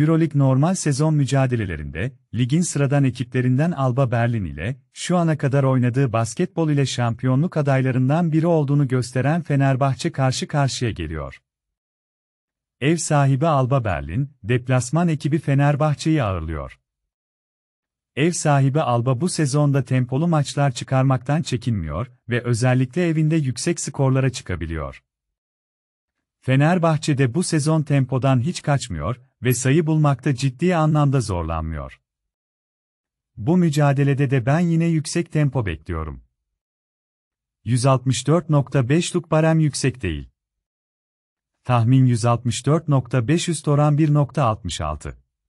Euroleague normal sezon mücadelelerinde, ligin sıradan ekiplerinden Alba Berlin ile, şu ana kadar oynadığı basketbol ile şampiyonluk adaylarından biri olduğunu gösteren Fenerbahçe karşı karşıya geliyor. Ev sahibi Alba Berlin, deplasman ekibi Fenerbahçe'yi ağırlıyor. Ev sahibi Alba bu sezonda tempolu maçlar çıkarmaktan çekinmiyor ve özellikle evinde yüksek skorlara çıkabiliyor. Fenerbahçe de bu sezon tempodan hiç kaçmıyor ve sayı bulmakta ciddi anlamda zorlanmıyor. Bu mücadelede de ben yine yüksek tempo bekliyorum. 164.5'luk barem yüksek değil. Tahmin 164.5 üst oran 1.66.